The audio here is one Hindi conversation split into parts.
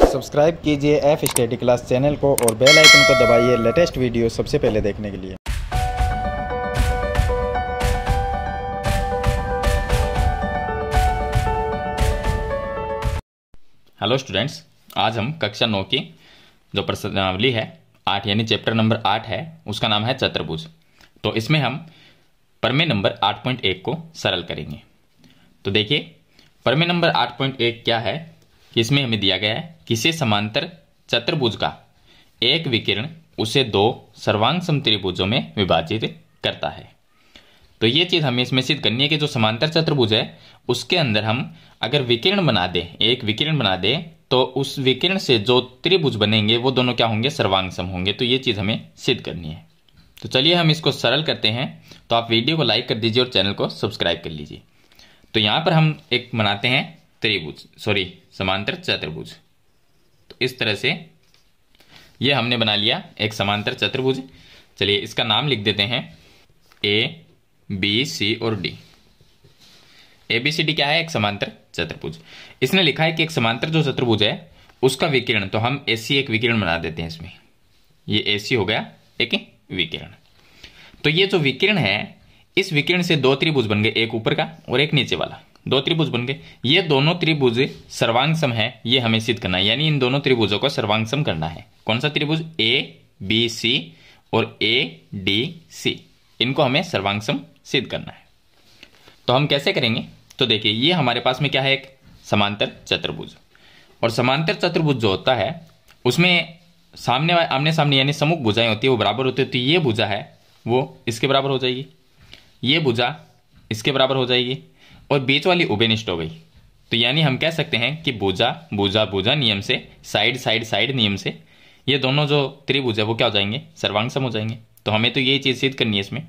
सब्सक्राइब कीजिए एफ स्टडी क्लास चैनल को और बेल आइकन को दबाइए लेटेस्ट वीडियो सबसे पहले देखने के लिए हेलो स्टूडेंट्स आज हम कक्षा नौ की जो प्रश्नावली है आठ यानी चैप्टर नंबर आठ है उसका नाम है चतुर्भुज तो इसमें हम परमे नंबर आठ पॉइंट एक को सरल करेंगे तो देखिए परमे नंबर आठ पॉइंट एक क्या है इसमें हमें दिया गया है किसी समांतर चतुर्भुज का एक विकिरण उसे दो सर्वांग त्रिभुजों में विभाजित करता है तो ये चीज़ हमें इसमें सिद्ध करनी है कि जो समांतर चतुर्भुज है उसके अंदर हम अगर विकिरण बना दे एक विकिरण बना दे तो उस विकिरण से जो त्रिभुज बनेंगे वो दोनों क्या होंगे सर्वांग होंगे तो ये चीज़ हमें सिद्ध करनी है तो चलिए हम इसको सरल करते हैं तो आप वीडियो को लाइक कर दीजिए और चैनल को सब्सक्राइब कर लीजिए तो यहां पर हम एक बनाते हैं त्रिभुज सॉरी समांतर चतुर्भुज तो इस तरह से ये हमने बना लिया एक समांतर चतुर्भुज चलिए इसका नाम लिख देते हैं ए बी सी और D A B C D क्या है एक समांतर चतुर्भुज इसने लिखा है कि एक समांतर जो चतुर्भुज है उसका विकिरण तो हम एसी एक विकिरण बना देते हैं इसमें ये एसी हो गया एक विकिरण तो ये जो विकिरण है इस विकिरण से दो त्रिभुज बन गए एक ऊपर का और एक नीचे वाला दो त्रिभुज बन गए ये दोनों त्रिभुज सर्वांगसम है ये हमें सिद्ध करना है यानी इन दोनों त्रिभुजों को सर्वांग करना है कौन सा त्रिभुज ए बी सी और ए डी सी इनको हमें सर्वांग सिद्ध करना है तो हम कैसे करेंगे तो देखिए ये हमारे पास में क्या है एक समांतर चतुर्भुज और समांतर चतुर्भुज जो होता है उसमें सामने आमने सामने यानी समुख भुजाएं होती है वो बराबर होती है तो ये भुजा है वो इसके बराबर हो जाएगी ये भुजा इसके बराबर हो जाएगी और बीच वाली उभयनिष्ठ हो गई तो यानी हम कह सकते हैं कि भुजा भुजा भूजा नियम से साइड साइड साइड नियम से ये दोनों जो त्रिभुज है वो क्या हो जाएंगे सर्वांग सम हो जाएंगे तो हमें तो यही चीज़ सिद्ध करनी है इसमें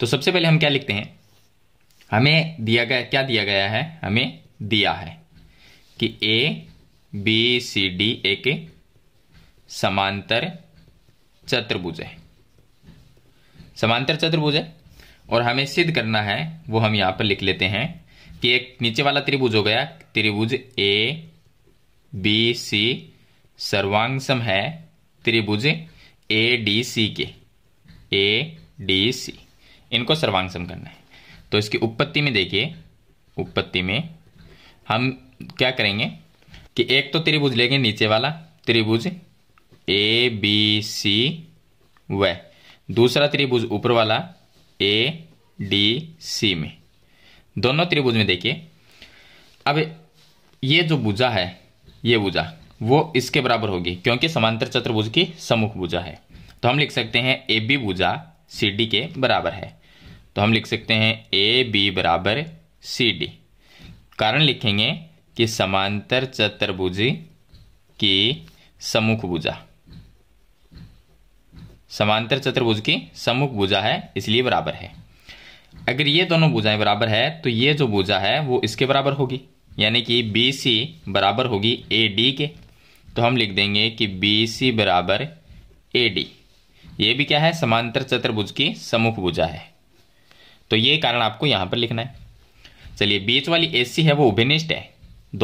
तो सबसे पहले हम क्या लिखते हैं हमें दिया गया क्या दिया गया है हमें दिया है कि ए बी सी डी ए के समांतर चतुर्भुज है समांतर चतुर्भुज है और हमें सिद्ध करना है वो हम यहां पर लिख लेते हैं कि एक नीचे वाला त्रिभुज हो गया त्रिभुज ए बी सी सर्वांगसम है त्रिभुज ए डी सी के ए डी सी इनको सर्वांग करना है तो इसकी उत्पत्ति में देखिए उत्पत्ति में हम क्या करेंगे कि एक तो त्रिभुज लेंगे नीचे वाला त्रिभुज ए बी सी व दूसरा त्रिभुज ऊपर वाला ए डी सी में दोनों त्रिभुज में देखिए अब ये जो भुजा है ये भुजा वो इसके बराबर होगी क्योंकि समांतर चतुर्भुज की सम्मुख भुजा है तो हम लिख सकते हैं ए बी भुजा सी डी के बराबर है तो हम लिख सकते हैं ए बी बराबर सी डी कारण लिखेंगे कि समांतर चतुर्भुज की सम्मुख भुजा समांतर चतुर्भुज की सम्मुख भुजा है इसलिए बराबर है अगर ये दोनों भुजाएं बराबर है तो ये जो भुजा है वो इसके बराबर होगी यानी कि बी सी बराबर होगी ए डी के तो हम लिख देंगे कि बी सी बराबर ए डी ये भी क्या है समांतर चतुर्भुज की सम्मुख भुजा है तो ये कारण आपको यहां पर लिखना है चलिए बीच वाली ए सी है वो उभिनिष्ठ है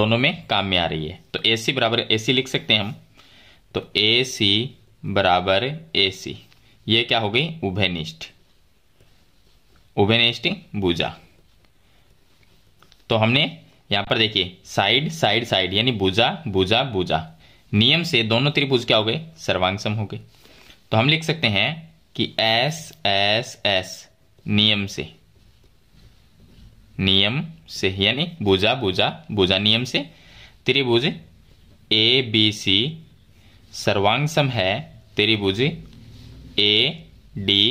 दोनों में काम में आ रही है तो ए सी बराबर ए सी लिख सकते हैं हम तो ए सी बराबर ए सी ये क्या हो गई उभयनिष्ठ उभयनिष्ठ भुजा तो हमने यहां पर देखिए साइड साइड साइड यानी भुजा भुजा भुजा नियम से दोनों त्रिभुज क्या हो गए सर्वांगसम हो गए तो हम लिख सकते हैं कि एस एस एस नियम से नियम से यानी भुजा भुजा भुजा नियम से त्रिभुज ए बी सी सर्वांगसम है त्रिभुज ए डी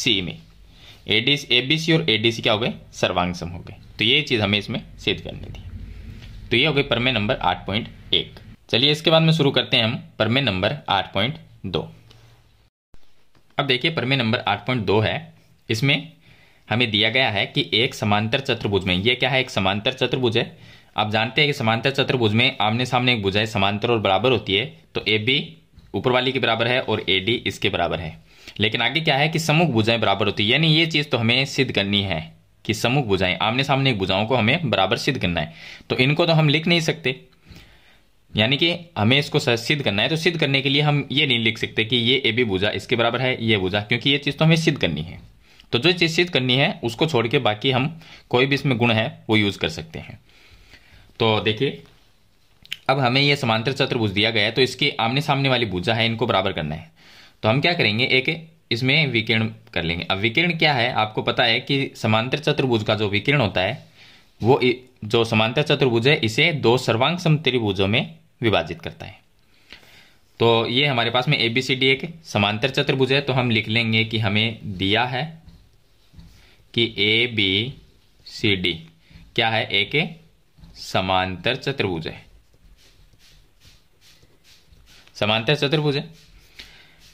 सी में A D A B C और ए डी सी क्या हो गए सर्वांगसम हो गए तो ये चीज़ हमें इसमें सिद्ध करनी थी तो ये हो गई परमे नंबर आठ पॉइंट एक चलिए इसके बाद में शुरू करते हैं हम परमे नंबर आठ पॉइंट दो अब देखिए परमे नंबर आठ पॉइंट दो है इसमें हमें दिया गया है कि एक समांतर चतुर्भुज में ये क्या है एक समांतर चतुर्भुज है आप जानते हैं कि समांतर चतुर्भुज में आमने सामने एक भुजाएं समांतर और बराबर होती है तो ए बी ऊपर वाली के बराबर है और ए डी इसके बराबर है लेकिन आगे क्या है कि समूह भुजाएं बराबर होती है यानी ये चीज़ तो हमें सिद्ध करनी है कि समुख भुजाएं आमने सामने भुजाओं को हमें बराबर सिद्ध करना है तो इनको तो हम लिख नहीं सकते यानी कि हमें इसको सिद्ध करना है तो सिद्ध करने के लिए हम ये नहीं लिख सकते कि ये ए बी भुजा इसके बराबर है ये भुजा क्योंकि ये चीज़ तो हमें सिद्ध करनी है तो जो चीज़ सिद्ध करनी है उसको छोड़ के बाकी हम कोई भी इसमें गुण है वो यूज़ कर सकते हैं तो देखिए अब हमें यह समांतर चतुर्भुज दिया गया है तो इसके आमने सामने वाली भुजा है इनको बराबर करना है तो हम क्या करेंगे एक इसमें विकिरण कर लेंगे अब विकिरण क्या है आपको पता है कि समांतर चतुर्भुज का जो विकिरण होता है वो जो समांतर चतुर्भुज है इसे दो सर्वांग समत्रिभुजों में विभाजित करता है तो ये हमारे पास में एबीसीडी एक समांतर चतुर्भुज है तो हम लिख लेंगे कि हमें दिया है कि ए बी सी डी क्या है एक समांतर चतुर्भुज है समांतर चतुर्भुज है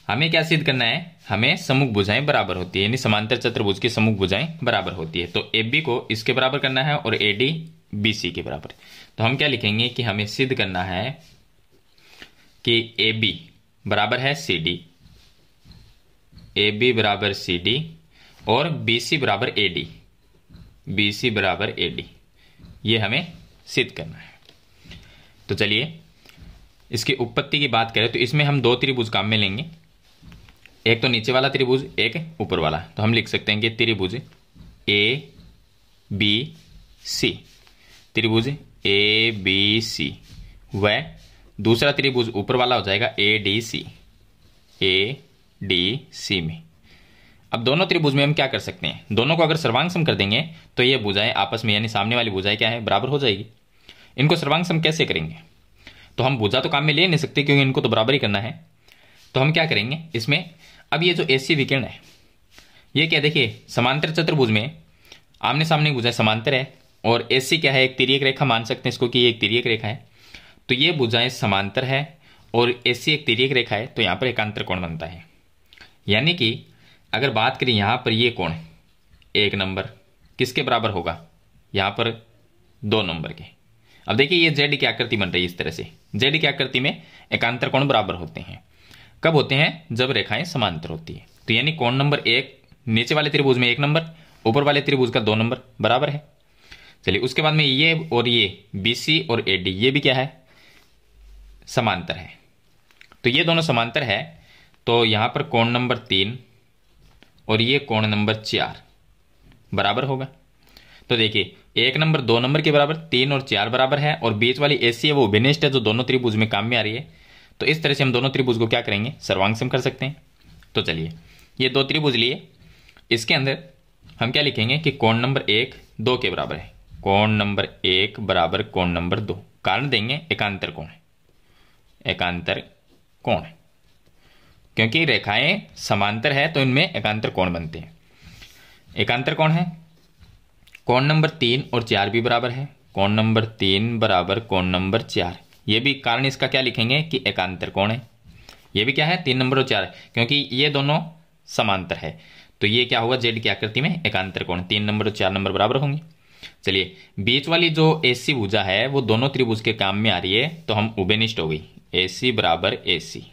हमें क्या सिद्ध करना है हमें समुख भुजाएं बराबर होती है यानी समांतर चतुर्भुज की समुख भुजाएं बराबर होती है तो ए बी को इसके बराबर करना है और ए डी बी सी के बराबर तो हम क्या लिखेंगे कि हमें सिद्ध करना है कि ए बी बराबर है सी डी ए बी बराबर सी डी और बी सी बराबर ए डी बी सी बराबर ए डी ये हमें सिद्ध करना है तो चलिए इसकी उत्पत्ति की बात करें तो इसमें हम दो त्रिभुज काम में लेंगे एक तो नीचे वाला त्रिभुज एक ऊपर वाला तो हम लिख सकते हैं कि त्रिभुज ए बी सी त्रिभुज ए बी सी व दूसरा त्रिभुज ऊपर वाला हो जाएगा A D C A D C में अब दोनों त्रिभुज में हम क्या कर सकते हैं दोनों को अगर सर्वांग सम कर देंगे तो ये भुजाएं आपस में यानी सामने वाली भुजाएं क्या है बराबर हो जाएगी इनको सर्वांग सम कैसे करेंगे तो हम बोझा तो काम में ले नहीं सकते क्योंकि इनको तो बराबर ही करना है तो हम क्या करेंगे इसमें अब ये जो एसी विकिरण है ये क्या देखिए समांतर चतुर्भुज में आमने सामने बुझाएं समांतर है और एसी क्या है एक तिरियक रेखा मान सकते हैं इसको कि ये एक तिरियक रेखा है तो ये बुझाएं समांतर है और एसी एक तिरियक रेखा है तो यहाँ पर एकांतर कोण बनता है यानी कि अगर बात करें यहाँ पर ये कोण एक नंबर किसके बराबर होगा यहाँ पर दो नंबर के अब देखिए ये जेड की आकृति बन रही है इस तरह से जेड की आकृति में एकांतर कोण बराबर होते हैं कब होते हैं जब रेखाएं समांतर होती है तो यानी कोण नंबर एक नीचे वाले त्रिभुज में एक नंबर ऊपर वाले त्रिभुज का दो नंबर बराबर है चलिए उसके बाद में ये और ये सी और ए डी ये भी क्या है समांतर है तो ये दोनों समांतर है तो यहां पर कोण नंबर तीन और ये कोण नंबर चार बराबर होगा तो देखिए एक नंबर दो नंबर के बराबर तीन और चार बराबर है और बीच वाली ऐसी है वो विनिष्ट है जो दोनों त्रिभुज में काम में आ रही है तो इस तरह से हम दोनों त्रिभुज को क्या करेंगे सर्वांगसम कर सकते हैं तो चलिए ये दो त्रिभुज लिए इसके अंदर हम क्या लिखेंगे कि कोण नंबर एक दो के बराबर है कोण नंबर एक बराबर कोण नंबर दो कारण देंगे एकांतर कोण है एकांतर कोण है क्योंकि रेखाएं समांतर है तो इनमें एकांतर कोण बनते हैं एकांतर कोण है कौन नंबर तीन और चार भी बराबर है कौन नंबर तीन बराबर कौन नंबर चार ये भी कारण इसका क्या लिखेंगे कि एकांतर कौन है ये भी क्या है तीन नंबर और चार क्योंकि ये दोनों समांतर है तो ये क्या होगा जेड की आकृति में एकांतर कौन तीन नंबर और चार नंबर बराबर होंगे चलिए बीच वाली जो एसी भूजा है वो दोनों त्रिभुज के काम में आ रही है तो हम उभेनिष्ठ हो गई एसी बराबर एसी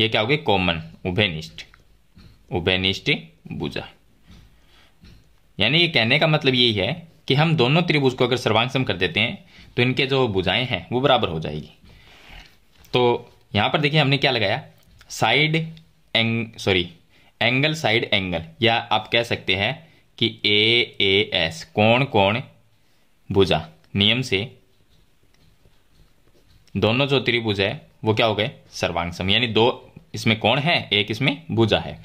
ये क्या हो गई कॉमन उभेनिष्ठ उभेनिष्ठ भूजा यानी ये कहने का मतलब यही है कि हम दोनों त्रिभुज को अगर सर्वांगसम कर देते हैं तो इनके जो भुजाएं हैं वो बराबर हो जाएगी तो यहां पर देखिए हमने क्या लगाया साइड एंग सॉरी एंगल साइड एंगल या आप कह सकते हैं कि ए ए एस कोण कोण भुजा नियम से दोनों जो त्रिभुज है वो क्या हो गए सर्वांगसम यानी दो इसमें कोण है एक इसमें भुजा है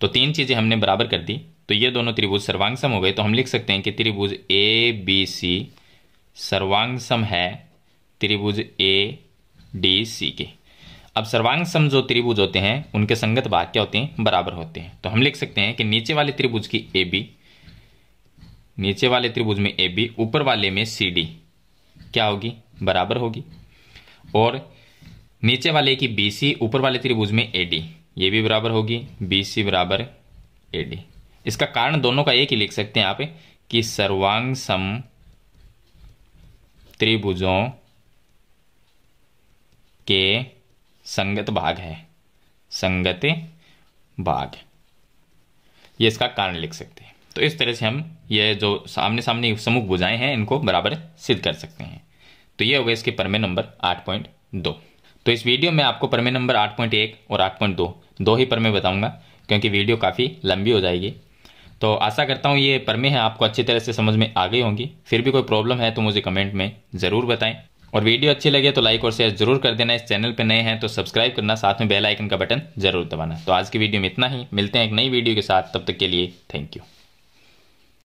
तो तीन चीज़ें हमने बराबर कर दी तो ये दोनों त्रिभुज सर्वांग हो गए तो हम लिख सकते हैं कि त्रिभुज ए बी सी सर्वांग है त्रिभुज ए डी सी के अब सर्वांग जो त्रिभुज होते हैं उनके संगत भाग क्या होते हैं बराबर होते हैं तो हम लिख सकते हैं कि नीचे वाले त्रिभुज की ए बी नीचे वाले त्रिभुज में ए बी ऊपर वाले में सी डी क्या होगी बराबर होगी और नीचे वाले की बी सी ऊपर वाले त्रिभुज में ए डी ये भी बराबर होगी बी सी बराबर ए डी इसका कारण दोनों का एक ही लिख सकते हैं आप कि सर्वांग सम त्रिभुजों के संगत भाग है संगत भाग ये इसका कारण लिख सकते हैं तो इस तरह से हम ये जो सामने सामने समूह भुजाएं हैं इनको बराबर सिद्ध कर सकते हैं तो ये हो गया इसके परमे नंबर आठ पॉइंट दो तो इस वीडियो में आपको परमे नंबर आठ पॉइंट एक और आठ पॉइंट दो दो ही परमे बताऊंगा क्योंकि वीडियो काफ़ी लंबी हो जाएगी तो आशा करता हूँ ये परमें है आपको अच्छी तरह से समझ में आ गई होंगी फिर भी कोई प्रॉब्लम है तो मुझे कमेंट में ज़रूर बताएं और वीडियो अच्छी लगे तो लाइक और शेयर जरूर कर देना इस चैनल पर नए हैं तो सब्सक्राइब करना साथ में बेल आइकन का बटन जरूर दबाना तो आज की वीडियो में इतना ही मिलते हैं एक नई वीडियो के साथ तब तक के लिए थैंक यू